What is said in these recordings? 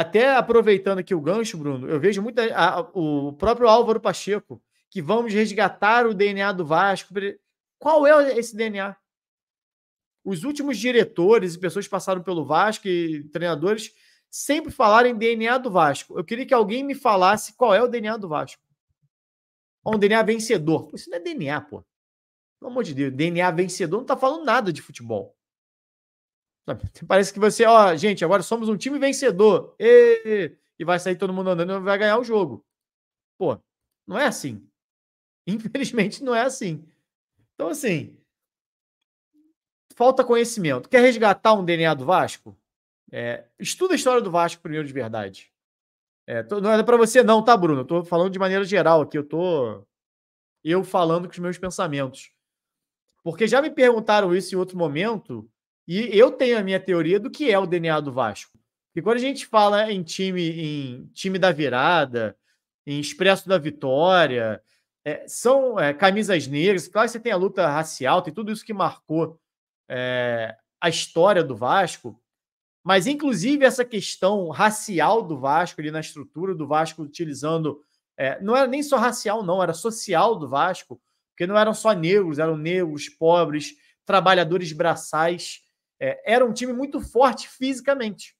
Até aproveitando aqui o gancho, Bruno, eu vejo muita. A, o próprio Álvaro Pacheco, que vamos resgatar o DNA do Vasco. Qual é esse DNA? Os últimos diretores e pessoas que passaram pelo Vasco e treinadores sempre falaram em DNA do Vasco. Eu queria que alguém me falasse qual é o DNA do Vasco. Ou um DNA vencedor. Isso não é DNA, pô. Pelo amor de Deus, DNA vencedor não está falando nada de futebol. Parece que você, ó, gente, agora somos um time vencedor. E, e vai sair todo mundo andando e vai ganhar o jogo. Pô, não é assim. Infelizmente, não é assim. Então, assim, falta conhecimento. Quer resgatar um DNA do Vasco? É, estuda a história do Vasco primeiro de verdade. É, tô, não é para você não, tá, Bruno? Eu tô falando de maneira geral aqui. Eu tô eu falando com os meus pensamentos. Porque já me perguntaram isso em outro momento e eu tenho a minha teoria do que é o DNA do Vasco. E quando a gente fala em time, em time da virada, em expresso da vitória, é, são é, camisas negras. Claro que você tem a luta racial, tem tudo isso que marcou é, a história do Vasco. Mas, inclusive, essa questão racial do Vasco, ali na estrutura do Vasco, utilizando. É, não era nem só racial, não, era social do Vasco, porque não eram só negros, eram negros, pobres, trabalhadores braçais é, era um time muito forte fisicamente.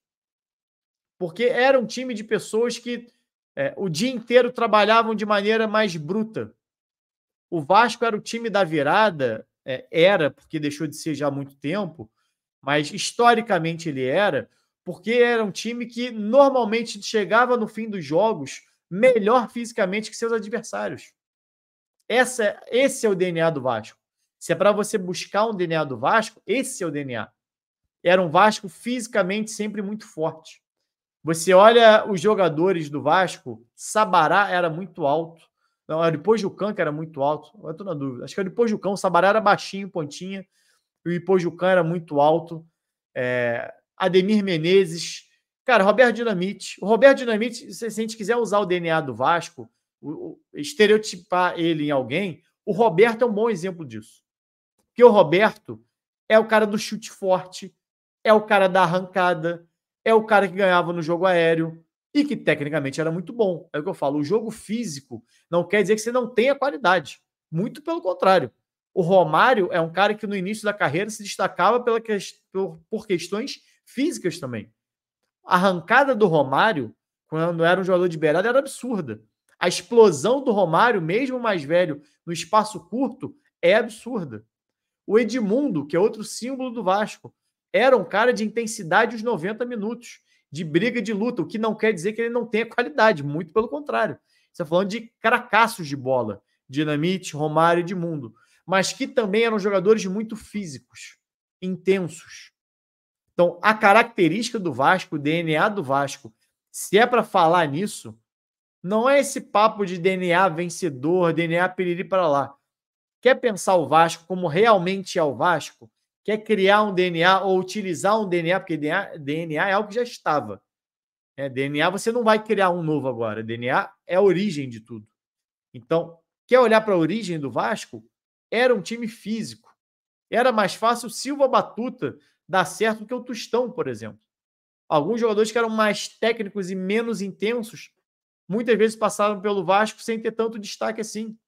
Porque era um time de pessoas que é, o dia inteiro trabalhavam de maneira mais bruta. O Vasco era o time da virada, é, era, porque deixou de ser já há muito tempo, mas historicamente ele era, porque era um time que normalmente chegava no fim dos jogos melhor fisicamente que seus adversários. Essa, é, esse é o DNA do Vasco. Se é para você buscar um DNA do Vasco, esse é o DNA era um Vasco fisicamente sempre muito forte. Você olha os jogadores do Vasco, Sabará era muito alto. Não, era o Ipojucan que era muito alto. Eu estou na dúvida. Acho que era o Ipojucan. O Sabará era baixinho, pontinha. E o Ipojucan era muito alto. É... Ademir Menezes. Cara, Roberto Dinamite. O Roberto Dinamite, se a gente quiser usar o DNA do Vasco, o, o, estereotipar ele em alguém, o Roberto é um bom exemplo disso. Porque o Roberto é o cara do chute forte, é o cara da arrancada, é o cara que ganhava no jogo aéreo e que tecnicamente era muito bom. É o que eu falo, o jogo físico não quer dizer que você não tenha qualidade. Muito pelo contrário. O Romário é um cara que no início da carreira se destacava pela que... por questões físicas também. A arrancada do Romário, quando era um jogador de beirada, era absurda. A explosão do Romário, mesmo mais velho, no espaço curto, é absurda. O Edmundo, que é outro símbolo do Vasco, era um cara de intensidade os 90 minutos, de briga de luta, o que não quer dizer que ele não tenha qualidade, muito pelo contrário. Você está falando de cracassos de bola, Dinamite, Romário e de Mundo, mas que também eram jogadores muito físicos, intensos. Então, a característica do Vasco, o DNA do Vasco, se é para falar nisso, não é esse papo de DNA vencedor, DNA piriri para lá. Quer pensar o Vasco como realmente é o Vasco? quer criar um DNA ou utilizar um DNA, porque DNA, DNA é algo que já estava. É, DNA você não vai criar um novo agora. DNA é a origem de tudo. Então, quer olhar para a origem do Vasco? Era um time físico. Era mais fácil o Silva Batuta dar certo que o Tostão, por exemplo. Alguns jogadores que eram mais técnicos e menos intensos, muitas vezes passaram pelo Vasco sem ter tanto destaque assim.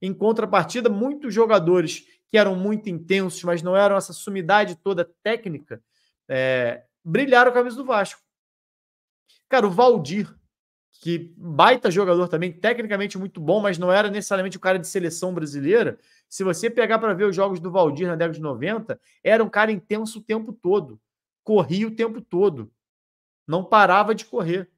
Em contrapartida, muitos jogadores que eram muito intensos, mas não eram essa sumidade toda técnica, é, brilharam a camisa do Vasco. Cara, o Valdir, que baita jogador também, tecnicamente muito bom, mas não era necessariamente o cara de seleção brasileira. Se você pegar para ver os jogos do Valdir na década de 90, era um cara intenso o tempo todo, corria o tempo todo, não parava de correr.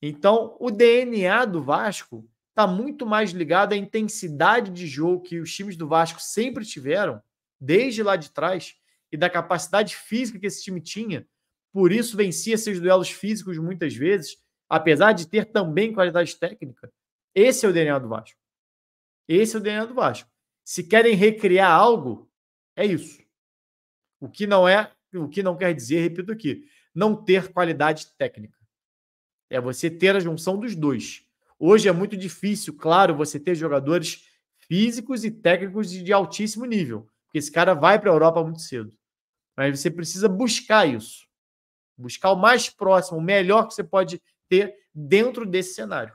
Então, o DNA do Vasco está muito mais ligado à intensidade de jogo que os times do Vasco sempre tiveram, desde lá de trás, e da capacidade física que esse time tinha. Por isso vencia seus duelos físicos muitas vezes, apesar de ter também qualidade técnica. Esse é o DNA do Vasco. Esse é o DNA do Vasco. Se querem recriar algo, é isso. O que não é, o que não quer dizer, repito aqui, não ter qualidade técnica. É você ter a junção dos dois. Hoje é muito difícil, claro, você ter jogadores físicos e técnicos de altíssimo nível, porque esse cara vai para a Europa muito cedo. Mas você precisa buscar isso. Buscar o mais próximo, o melhor que você pode ter dentro desse cenário.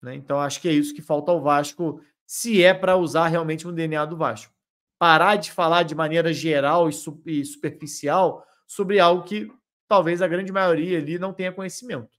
Né? Então, acho que é isso que falta ao Vasco, se é para usar realmente um DNA do Vasco. Parar de falar de maneira geral e superficial sobre algo que talvez a grande maioria ali não tenha conhecimento.